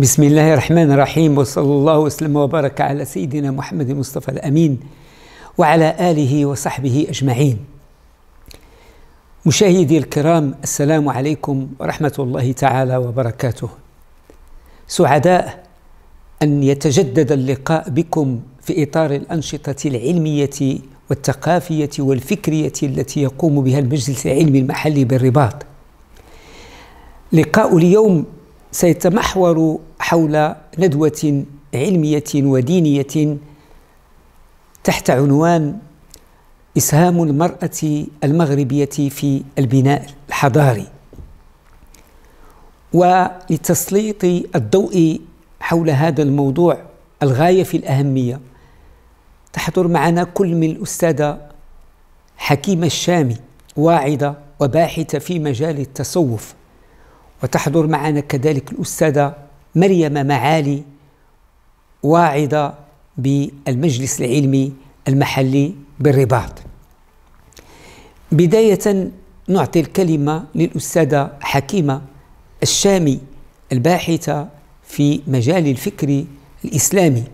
بسم الله الرحمن الرحيم وصلى الله وسلم وبارك على سيدنا محمد المصطفى الامين وعلى اله وصحبه اجمعين. مشاهدي الكرام السلام عليكم ورحمه الله تعالى وبركاته. سعداء ان يتجدد اللقاء بكم في اطار الانشطه العلميه والثقافيه والفكريه التي يقوم بها المجلس العلمي المحلي بالرباط. لقاء اليوم سيتمحور حول ندوة علمية ودينية تحت عنوان إسهام المرأة المغربية في البناء الحضاري ولتسليط الضوء حول هذا الموضوع الغاية في الأهمية تحضر معنا كل من الأستاذة حكيمة الشامي واعظة وباحثة في مجال التصوف وتحضر معنا كذلك الأستاذة مريم معالي واعظة بالمجلس العلمي المحلي بالرباط بداية نعطي الكلمة للأستاذة حكيمة الشامي الباحثة في مجال الفكر الإسلامي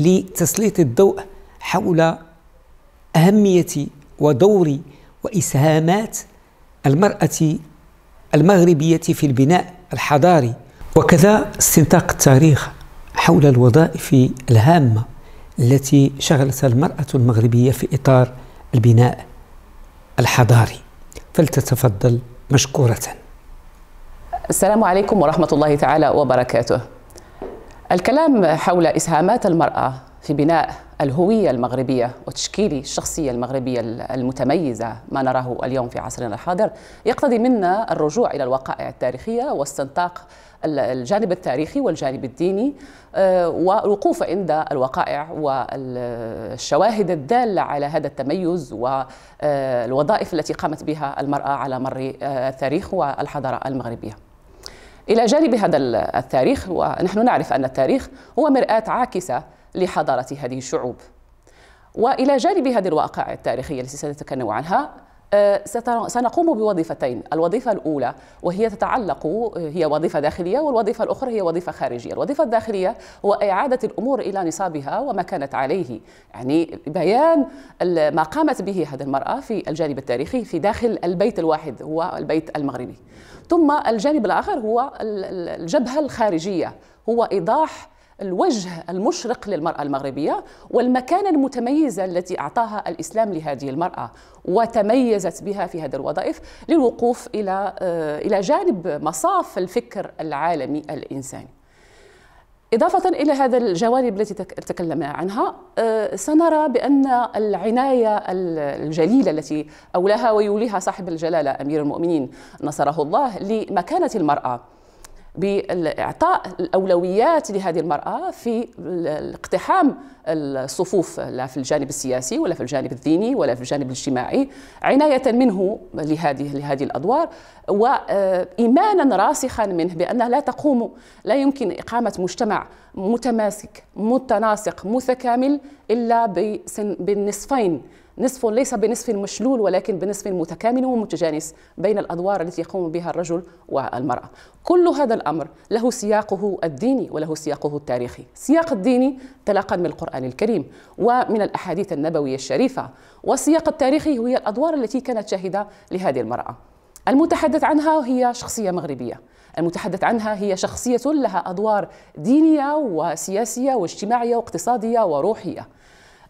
لتسليط الضوء حول أهمية ودور وإسهامات المرأة المغربية في البناء الحضاري وكذا استنطاق التاريخ حول الوظائف الهامة التي شغلت المرأة المغربية في إطار البناء الحضاري فلتتفضل مشكورة السلام عليكم ورحمة الله تعالى وبركاته الكلام حول إسهامات المرأة في بناء الهوية المغربية وتشكيل الشخصية المغربية المتميزة ما نراه اليوم في عصرنا الحاضر يقتضي منا الرجوع إلى الوقائع التاريخية واستنطاق الجانب التاريخي والجانب الديني آه، والوقوف عند الوقائع والشواهد الدالة على هذا التميز والوظائف آه، التي قامت بها المرأة على مر آه، التاريخ والحضارة المغربية إلى جانب هذا التاريخ ونحن نعرف أن التاريخ هو مرآة عاكسة لحضارة هذه الشعوب وإلى جانب هذه الواقع التاريخية التي سنتكلم عنها آه، سنقوم بوظيفتين الوظيفة الأولى وهي تتعلق هي وظيفة داخلية والوظيفة الأخرى هي وظيفة خارجية الوظيفة الداخلية هو إعادة الأمور إلى نصابها وما كانت عليه يعني بيان ما قامت به هذه المرأة في الجانب التاريخي في داخل البيت الواحد هو البيت المغربي ثم الجانب الآخر هو الجبهة الخارجية هو إيضاح الوجه المشرق للمرأة المغربية والمكانة المتميزة التي أعطاها الإسلام لهذه المرأة وتميزت بها في هذه الوظائف للوقوف إلى آه، إلى جانب مصاف الفكر العالمي الإنساني. إضافة إلى هذا الجوانب التي تكلمنا عنها آه، سنرى بأن العناية الجليلة التي أولاها ويوليها صاحب الجلالة أمير المؤمنين نصره الله لمكانة المرأة باعطاء الاولويات لهذه المراه في اقتحام الصفوف لا في الجانب السياسي ولا في الجانب الديني ولا في الجانب الاجتماعي عنايه منه لهذه لهذه الادوار وايمانا راسخا منه بانها لا تقوم لا يمكن اقامه مجتمع متماسك متناسق متكامل الا بالنصفين نصف ليس بنصف مشلول ولكن بنصف متكامل ومتجانس بين الادوار التي يقوم بها الرجل والمراه. كل هذا الامر له سياقه الديني وله سياقه التاريخي. السياق الديني تلقى من القران الكريم ومن الاحاديث النبويه الشريفه، والسياق التاريخي هي الادوار التي كانت شاهده لهذه المراه. المتحدث عنها هي شخصيه مغربيه. المتحدث عنها هي شخصيه لها ادوار دينيه وسياسيه واجتماعيه واقتصاديه وروحيه.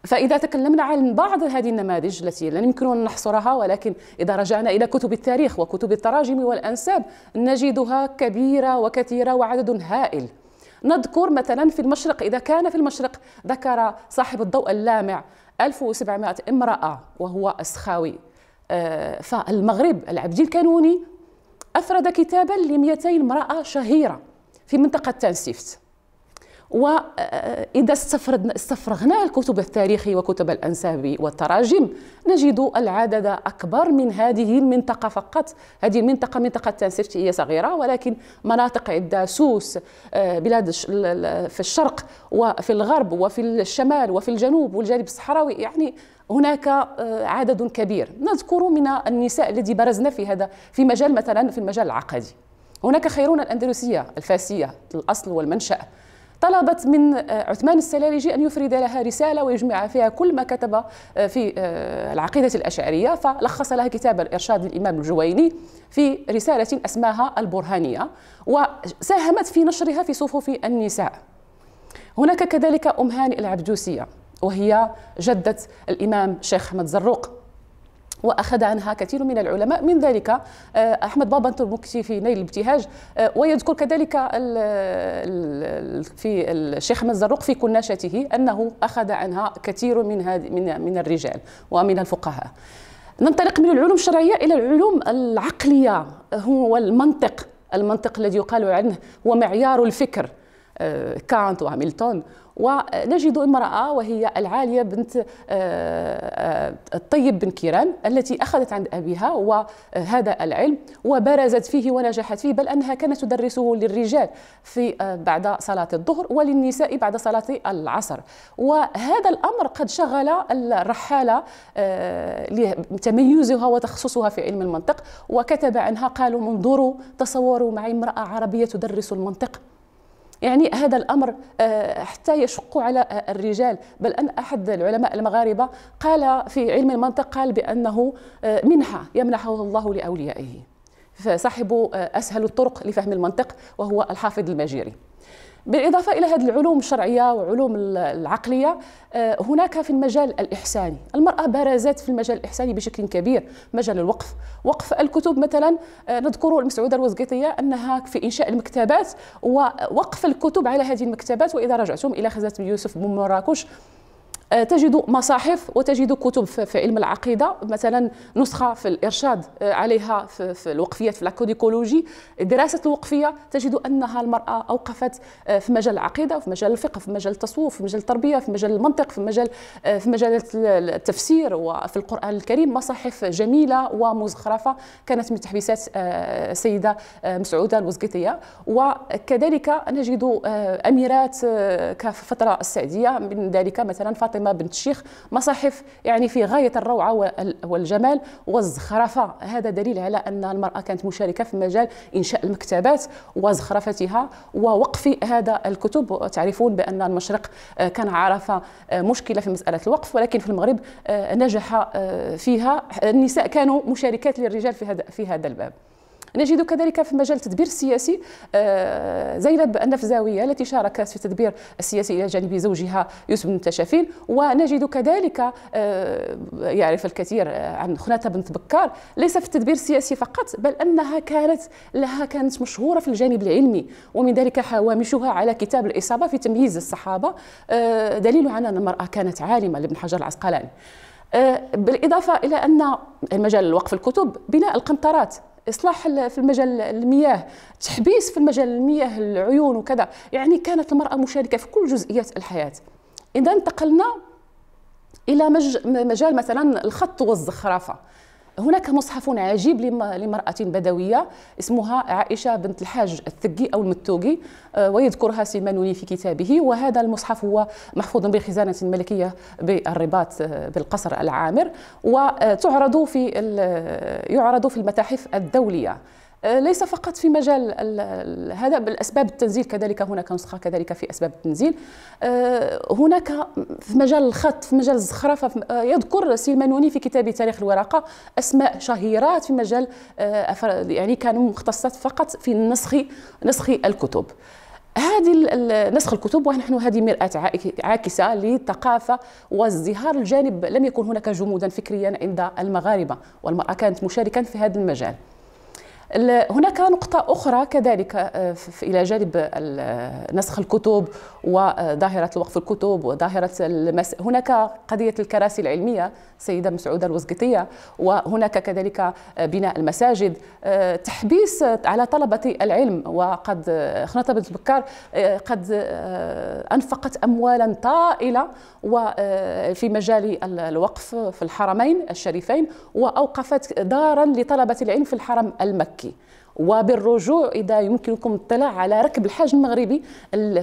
فإذا تكلمنا عن بعض هذه النماذج التي لن يمكن أن نحصرها ولكن إذا رجعنا إلى كتب التاريخ وكتب التراجم والأنساب نجدها كبيرة وكثيرة وعدد هائل نذكر مثلا في المشرق إذا كان في المشرق ذكر صاحب الضوء اللامع 1700 امرأة وهو أسخاوي آه، فالمغرب العبدي الكانوني أفرد كتابا ل 200 امرأة شهيرة في منطقة تانسيفت وإذا استفرغنا الكتب التاريخي وكتب الأنساب والتراجم نجد العدد أكبر من هذه المنطقة فقط هذه المنطقة منطقة تانسيفتي هي صغيرة ولكن مناطق عدة سوس آه، بلاد في الشرق وفي الغرب وفي الشمال وفي الجنوب والجانب الصحراوي يعني هناك آه، عدد كبير نذكر من النساء الذي برزنا في هذا في مجال مثلا في المجال العقدي هناك خيرون الأندلسية الفاسية الأصل والمنشأ طلبت من آه، عثمان السلالجي أن يفرد لها رسالة ويجمع فيها كل ما كتب آه، في آه، العقيدة الأشعرية فلخص لها كتاب الإرشاد للإمام الجويني في رسالة أسماها البرهانية وساهمت في نشرها في صفوف النساء هناك كذلك أم هانئ العبدوسية وهي جدة الإمام شيخ أحمد زروق وأخذ عنها كثير من العلماء من ذلك آه، أحمد بابا ترمكسي في نيل الابتهاج آه، ويذكر كذلك في الشيخ أحمد الزروق في كناشته أنه أخذ عنها كثير من من من الرجال ومن الفقهاء ننطلق من العلوم الشرعية إلى العلوم العقلية هو المنطق المنطق الذي يقال عنه هو معيار الفكر آه، كانت وهاملتون ونجد امرأة وهي العالية بنت آه، آه، الطيب بن كيران التي أخذت عند أبيها وهذا العلم وبرزت فيه ونجحت فيه بل أنها كانت تدرسه للرجال في بعد صلاة الظهر وللنساء بعد صلاة العصر وهذا الأمر قد شغل الرحالة لتميزها وتخصصها في علم المنطق وكتب عنها قالوا انظروا تصوروا معي امرأة عربية تدرس المنطق يعني هذا الامر آه، حتى يشق على آه، الرجال بل ان احد العلماء المغاربه قال في علم المنطق قال بانه آه، منحه يمنحه الله لاوليائه فصاحب اسهل الطرق لفهم المنطق وهو الحافظ المجيري بالإضافة إلى هذه العلوم الشرعية وعلوم العقلية آه، هناك في المجال الإحساني المرأة بارزت في المجال الإحساني بشكل كبير مجال الوقف وقف الكتب مثلا آه، نذكر المسعودة الوزقيطية أنها في إنشاء المكتبات ووقف الكتب على هذه المكتبات وإذا رجعتم إلى خزنة يوسف بن مراكش آه، تجد مصاحف وتجد كتب في علم العقيدة مثلا نسخة في الإرشاد آه، عليها في الوقفية في الكوديكولوجي دراسة الوقفية تجد أنها المرأة أوقفت آه، في مجال العقيدة في مجال الفقه في مجال التصوف في مجال التربية في مجال المنطق في مجال في مجال التفسير وفي القرآن الكريم مصاحف جميلة ومزخرفة كانت من تحبيسات السيدة مسعودة الوزقيتية وكذلك نجد أميرات كفترة السعدية من ذلك مثلا فاطمة فاطمه بنت الشيخ مصاحف يعني في غايه الروعه والجمال والزخرفه هذا دليل على ان المراه كانت مشاركه في مجال انشاء المكتبات وزخرفتها ووقف هذا الكتب تعرفون بان المشرق آه، كان عرف آه، مشكله في مساله الوقف ولكن في المغرب آه، نجح فيها النساء كانوا مشاركات للرجال في هذا في هذا الباب نجد كذلك في مجال التدبير السياسي آه، زينب النفزاوية التي شاركت في التدبير السياسي إلى جانب زوجها يوسف بن تشافين ونجد كذلك آه، يعرف الكثير آه، عن خناتة بنت بكار ليس في التدبير السياسي فقط بل أنها كانت لها كانت مشهورة في الجانب العلمي ومن ذلك هوامشها على كتاب الإصابة في تمييز الصحابة دليل على أن المرأة كانت عالمة لابن حجر العسقلاني بالإضافة إلى أن مجال وقف الكتب بناء القنطرات اصلاح في المجال المياه تحبيس في المجال المياه العيون وكذا يعني كانت المراه مشاركه في كل جزئيات الحياه اذا انتقلنا الى مج... مجال مثلا الخط والزخرفه هناك مصحف عجيب لمرأة بدوية اسمها عائشة بنت الحاج الثقي أو المتوقي آه، ويذكرها سيمانوني في كتابه وهذا المصحف هو محفوظ بخزانة ملكية بالرباط آه، بالقصر العامر وتعرض في يعرض في المتاحف الدولية آه، ليس فقط في مجال هذا بالاسباب التنزيل كذلك هناك نسخة كذلك في أسباب التنزيل آه، هناك في مجال الخط في مجال الزخرفة آه، يذكر سيمانوني في كتابه تاريخ الورقة أسماء شهيرات في مجال يعني كانوا مختصات فقط في نسخ نسخ الكتب هذه نسخ الكتب ونحن هذه مرآة عاكسة للثقافة وازدهار الجانب لم يكن هناك جمودا فكريا عند المغاربة والمرأة كانت مشاركة في هذا المجال هناك نقطة أخرى كذلك آه، إلى جانب نسخ الكتب وظاهرة الوقف الكتب وظاهرة المس... هناك قضية الكراسي العلمية سيدة مسعودة الوزقطية وهناك كذلك آه، بناء المساجد آه، تحبيس على طلبة العلم وقد خنطة بنت بكار قد أنفقت أموالا طائلة وفي مجال الوقف في الحرمين الشريفين وأوقفت دارا لطلبة العلم في الحرم المكي الملكي وبالرجوع إذا يمكنكم الاطلاع على ركب الحاج المغربي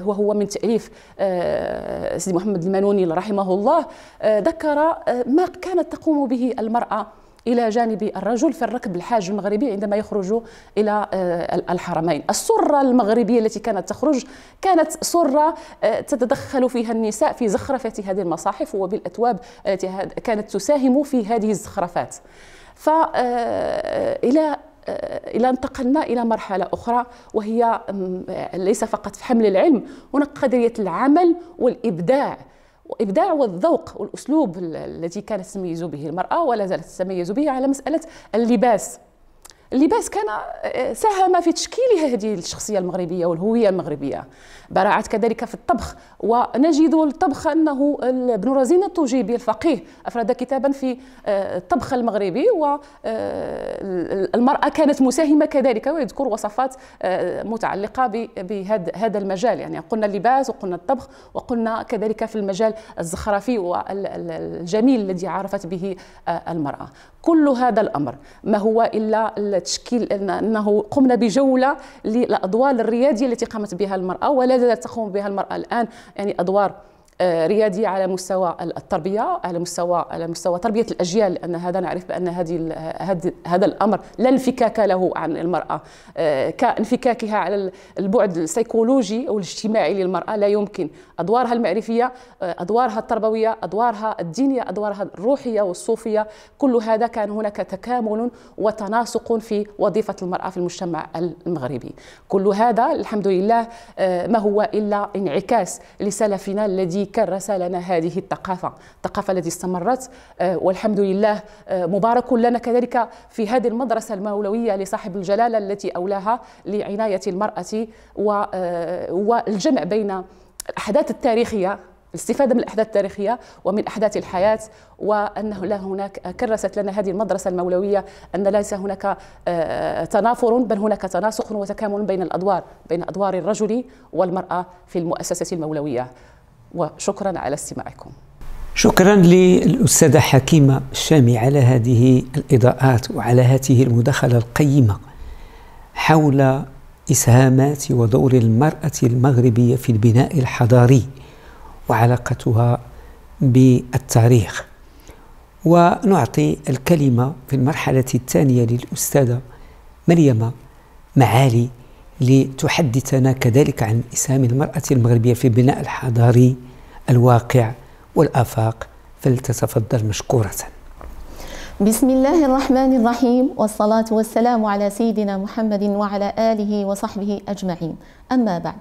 وهو من تأليف آه، سيدي محمد المنوني رحمه الله آه، ذكر آه، ما كانت تقوم به المرأة الى جانب الرجل في الركب الحاج المغربي عندما يخرج الى الحرمين السره المغربيه التي كانت تخرج كانت سره تتدخل فيها النساء في زخرفه هذه المصاحف وبالاتواب التي كانت تساهم في هذه الزخرفات الى آه، الى انتقلنا الى مرحله اخرى وهي ليس فقط في حمل العلم هناك قضيه العمل والابداع وابداع والذوق والاسلوب الذي كانت تتميز به المراه ولا زالت تتميز به على مساله اللباس اللباس كان ساهم في تشكيل هذه الشخصيه المغربيه والهويه المغربيه براعات كذلك في الطبخ ونجد الطبخ انه ابن رزين التوجيبي الفقيه افرد كتابا في آه، الطبخ المغربي والمراه آه، كانت مساهمه كذلك ويذكر وصفات آه، متعلقه بهذا المجال يعني قلنا اللباس وقلنا الطبخ وقلنا كذلك في المجال الزخرفي والجميل الذي عرفت به المراه كل هذا الامر ما هو الا التشكيل انه قمنا بجوله للادوار الرياديه التي قامت بها المراه ولا زالت تقوم بها المراه الان يعني ادوار آه، ريادي على مستوى التربيه على مستوى على مستوى تربيه الاجيال لان هذا نعرف بان هذه هذا الامر لا انفكاك له عن المراه آه، كانفكاكها على البعد السيكولوجي او الاجتماعي للمراه لا يمكن ادوارها المعرفيه آه، ادوارها التربويه ادوارها الدينيه ادوارها الروحيه والصوفيه كل هذا كان هناك تكامل وتناسق في وظيفه المراه في المجتمع المغربي كل هذا الحمد لله ما هو الا انعكاس لسلفنا الذي كرس لنا هذه الثقافة الثقافة التي استمرت آه، والحمد لله آه، مبارك لنا كذلك في هذه المدرسة المولوية لصاحب الجلالة التي أولاها لعناية المرأة آه، والجمع بين الأحداث التاريخية الاستفادة من الأحداث التاريخية ومن أحداث الحياة وأنه لا هناك كرست لنا هذه المدرسة المولوية أن ليس هناك تنافر بل هناك تناسق وتكامل بين الأدوار بين أدوار الرجل والمرأة في المؤسسة المولوية وشكرا على استماعكم شكرا للأستاذة حكيمة الشامي على هذه الإضاءات وعلى هذه المداخلة القيمة حول إسهامات ودور المرأة المغربية في البناء الحضاري وعلاقتها بالتاريخ ونعطي الكلمة في المرحلة الثانية للأستاذة مريم معالي لتحدثنا كذلك عن إسهام المرأة المغربية في بناء الحضاري الواقع والآفاق فلتتفضل مشكورة بسم الله الرحمن الرحيم والصلاة والسلام على سيدنا محمد وعلى آله وصحبه أجمعين أما بعد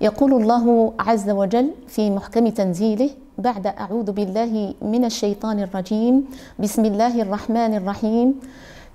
يقول الله عز وجل في محكم تنزيله بعد أعوذ بالله من الشيطان الرجيم بسم الله الرحمن الرحيم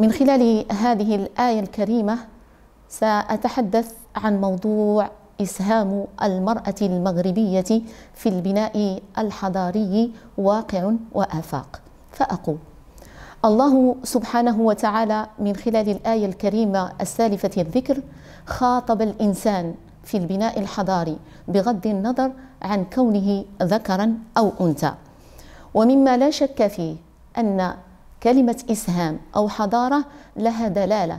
من خلال هذه الآية الكريمة سأتحدث عن موضوع إسهام المرأة المغربية في البناء الحضاري واقع وآفاق فأقول الله سبحانه وتعالى من خلال الآية الكريمة السالفة الذكر خاطب الإنسان في البناء الحضاري بغض النظر عن كونه ذكرا أو أنثى ومما لا شك فيه أن كلمة إسهام أو حضارة لها دلالة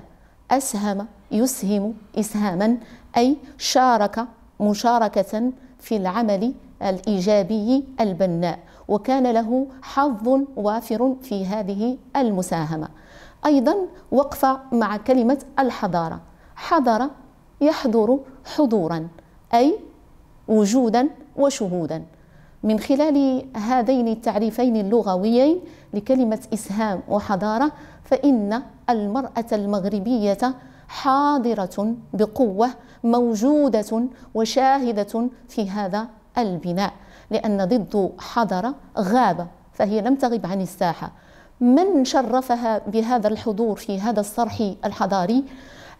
أسهم يسهم إسهاما أي شارك مشاركة في العمل الإيجابي البناء وكان له حظ وافر في هذه المساهمة أيضا وقفة مع كلمة الحضارة حضر يحضر حضورا أي وجودا وشهودا من خلال هذين التعريفين اللغويين لكلمة إسهام وحضارة فإن المرأة المغربية حاضرة بقوة موجودة وشاهدة في هذا البناء لأن ضد حضرة غابة فهي لم تغب عن الساحة من شرفها بهذا الحضور في هذا الصرح الحضاري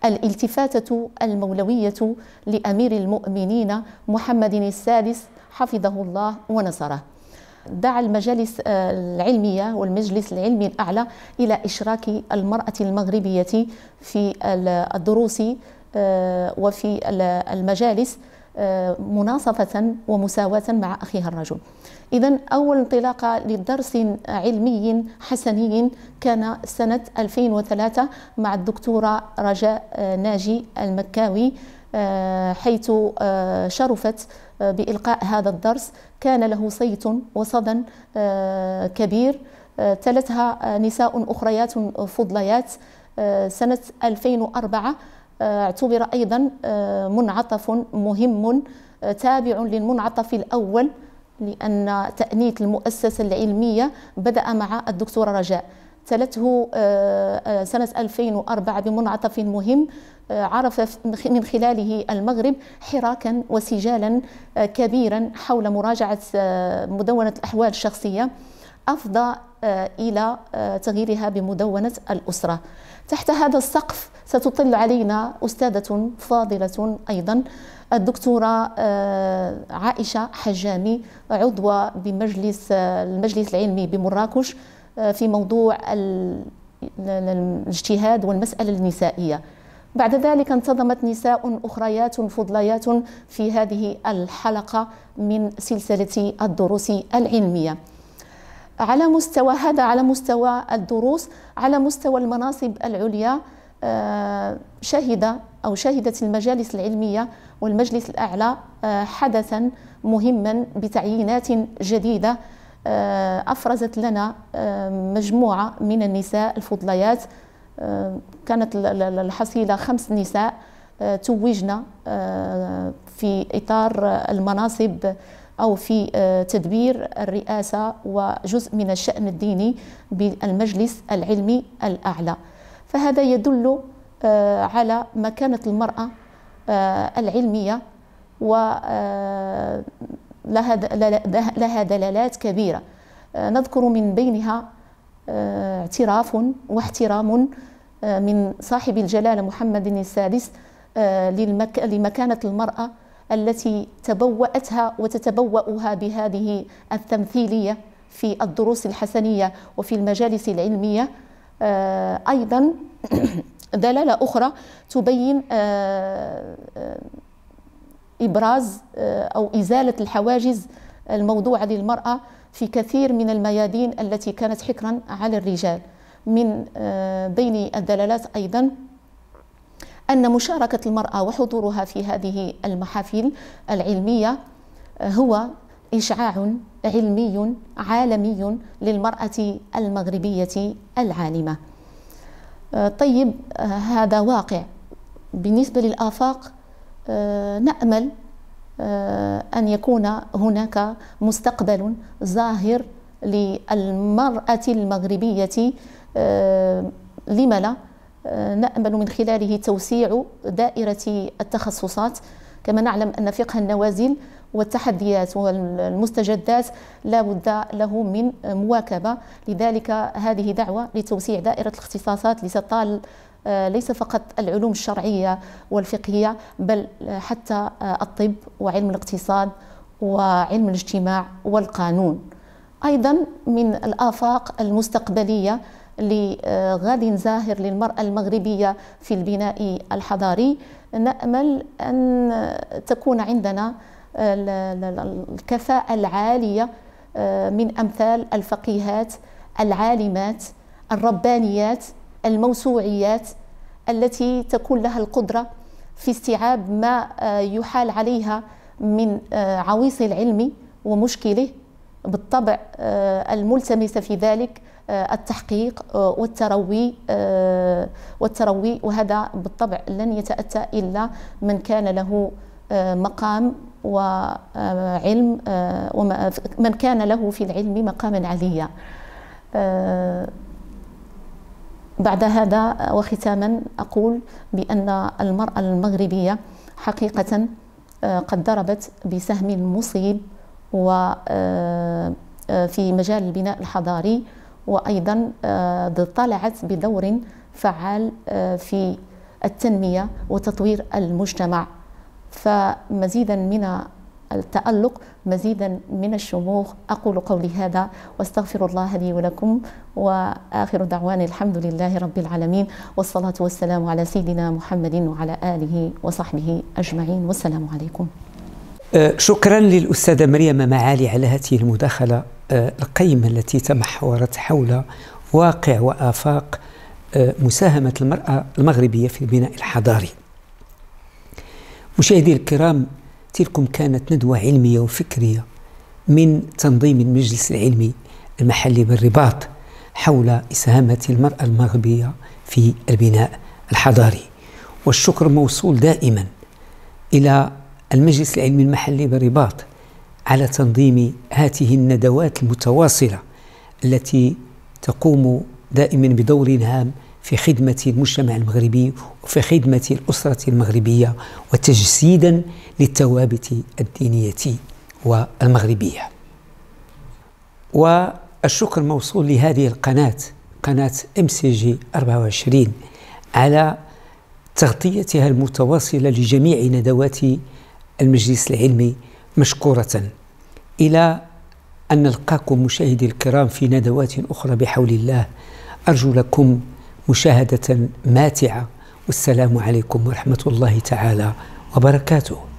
الالتفاتة المولوية لأمير المؤمنين محمد السادس حفظه الله ونصره دعا المجالس آه، العلمية والمجلس العلمي الأعلى إلى إشراك المرأة المغربية في الدروس آه، وفي المجالس آه، مناصفة ومساواة مع أخيها الرجل إذا أول انطلاقة لدرس علمي حسني كان سنة 2003 مع الدكتورة رجاء ناجي المكاوي حيث شرفت بإلقاء هذا الدرس كان له صيت وصدى آه، كبير آه، تلتها آه، نساء أخريات فضليات سنة 2004 اعتبر أيضا منعطف مهم تابع للمنعطف الأول لأن تأنيت المؤسسة العلمية بدأ مع الدكتورة رجاء تلته آه، آه، سنة 2004 بمنعطف مهم آه، عرف من خلاله المغرب حراكا وسجالا كبيرا حول مراجعة مدونة الأحوال الشخصية أفضى إلى تغييرها بمدونة الأسرة تحت هذا السقف ستطل علينا أستاذة فاضلة أيضا الدكتورة عائشة حجامي عضوة بمجلس المجلس العلمي بمراكش في موضوع الاجتهاد والمسألة النسائية بعد ذلك انتظمت نساء أخريات فضليات في هذه الحلقة من سلسلة الدروس العلمية على مستوى هذا على مستوى الدروس على مستوى المناصب العليا آه، شهد أو شهدت المجالس العلمية والمجلس الأعلى آه، حدثا مهما بتعيينات جديدة آه، أفرزت لنا آه، مجموعة من النساء الفضليات آه، كانت الحصيلة خمس نساء توجنا في إطار المناصب أو في تدبير الرئاسة وجزء من الشأن الديني بالمجلس العلمي الأعلى فهذا يدل على مكانة المرأة العلمية و لها دلالات كبيرة آه، نذكر من بينها آه، اعتراف واحترام آه، من صاحب الجلالة محمد السادس لمكانة المرأة التي تبوأتها وتتبوأها بهذه التمثيلية في الدروس الحسنية وفي المجالس العلمية أيضا دلالة أخرى تبين ابراز آه، او ازاله الحواجز الموضوعه للمراه في كثير من الميادين التي كانت حكرا على الرجال من آه، بين الدلالات ايضا ان مشاركه المراه وحضورها في هذه المحافل العلميه آه، هو اشعاع علمي عالمي للمراه المغربيه العالمه طيب هذا واقع بالنسبه للافاق آه، نامل آه، ان يكون هناك مستقبل ظاهر للمراه المغربيه آه، لم لا نامل من خلاله توسيع دائره التخصصات كما نعلم ان فقه النوازل والتحديات والمستجدات لا بد له من مواكبه لذلك هذه دعوه لتوسيع دائره الاختصاصات لتطال آه، ليس فقط العلوم الشرعية والفقهية بل حتى آه، الطب وعلم الاقتصاد وعلم الاجتماع والقانون أيضا من الآفاق المستقبلية لغد زاهر للمرأة المغربية في البناء الحضاري نأمل أن تكون عندنا آه، الكفاءة العالية من أمثال الفقيهات العالمات الربانيات الموسوعيات التي تكون لها القدرة في استيعاب ما آه، يحال عليها من آه، عويص العلم ومشكله بالطبع آه، الملتمسه في ذلك التحقيق والتروي والتروي وهذا بالطبع لن يتأتى إلا من كان له مقام وعلم ومن كان له في العلم مقاما عليا بعد هذا وختاما أقول بأن المرأة المغربية حقيقة آه، قد ضربت بسهم مصيب وفي آه، آه، مجال البناء الحضاري وأيضا طلعت بدور فعال في التنمية وتطوير المجتمع فمزيدا من التألق مزيدا من الشموخ أقول قولي هذا واستغفر الله لي ولكم وآخر دعوان الحمد لله رب العالمين والصلاة والسلام على سيدنا محمد وعلى آله وصحبه أجمعين والسلام عليكم أه، شكرا للأستاذة مريم معالي على هذه المداخلة أه، القيمة التي تمحورت حول واقع وآفاق أه، مساهمة المرأة المغربية في البناء الحضاري مشاهدي الكرام تلكم كانت ندوة علمية وفكرية من تنظيم المجلس العلمي المحلي بالرباط حول إسهامات المرأة المغربية في البناء الحضاري والشكر موصول دائما إلى المجلس العلمي المحلي بالرباط على تنظيم هذه الندوات المتواصلة التي تقوم دائما بدور هام في خدمة المجتمع المغربي وفي خدمة الأسرة المغربية وتجسيدا للثوابت الدينية والمغربية والشكر موصول لهذه القناة قناة ام سي جي 24 على تغطيتها المتواصلة لجميع ندوات المجلس العلمي مشكورة إلى أن نلقاكم مشاهدي الكرام في ندوات أخرى بحول الله أرجو لكم مشاهدة ماتعة والسلام عليكم ورحمة الله تعالى وبركاته